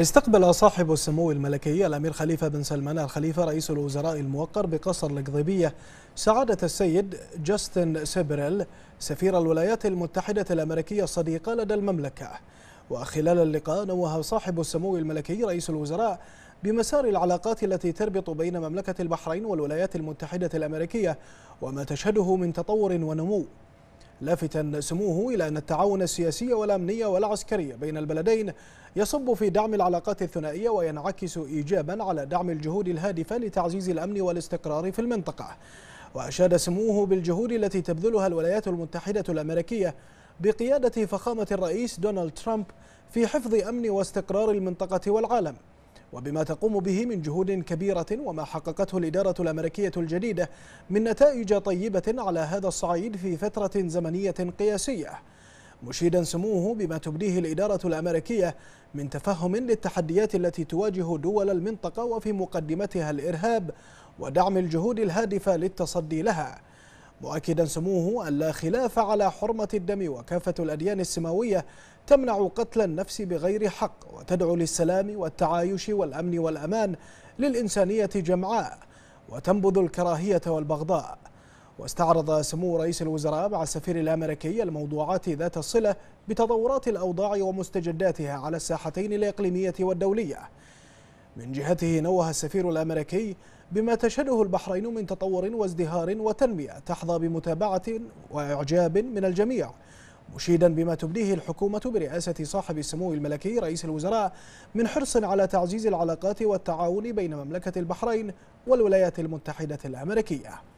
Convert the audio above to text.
استقبل صاحب السمو الملكي الأمير خليفة بن سلمان الخليفة رئيس الوزراء الموقر بقصر القضيبية سعادة السيد جاستن سيبريل سفير الولايات المتحدة الأمريكية الصديقة لدى المملكة وخلال اللقاء نوه صاحب السمو الملكي رئيس الوزراء بمسار العلاقات التي تربط بين مملكة البحرين والولايات المتحدة الأمريكية وما تشهده من تطور ونمو لافتا سموه إلى أن التعاون السياسي والأمني والعسكري بين البلدين يصب في دعم العلاقات الثنائية وينعكس إيجابا على دعم الجهود الهادفة لتعزيز الأمن والاستقرار في المنطقة وأشاد سموه بالجهود التي تبذلها الولايات المتحدة الأمريكية بقيادة فخامة الرئيس دونالد ترامب في حفظ أمن واستقرار المنطقة والعالم وبما تقوم به من جهود كبيرة وما حققته الإدارة الأمريكية الجديدة من نتائج طيبة على هذا الصعيد في فترة زمنية قياسية مشيدا سموه بما تبديه الإدارة الأمريكية من تفهم للتحديات التي تواجه دول المنطقة وفي مقدمتها الإرهاب ودعم الجهود الهادفة للتصدي لها مؤكدا سموه أن لا خلاف على حرمة الدم وكافة الأديان السماوية تمنع قتل النفس بغير حق وتدعو للسلام والتعايش والأمن والأمان للإنسانية جمعاء وتنبذ الكراهية والبغضاء واستعرض سمو رئيس الوزراء مع السفير الأمريكي الموضوعات ذات الصلة بتطورات الأوضاع ومستجداتها على الساحتين الإقليمية والدولية من جهته نوه السفير الأمريكي بما تشهده البحرين من تطور وازدهار وتنمية تحظى بمتابعة وإعجاب من الجميع مشيدا بما تبديه الحكومة برئاسة صاحب السمو الملكي رئيس الوزراء من حرص على تعزيز العلاقات والتعاون بين مملكة البحرين والولايات المتحدة الأمريكية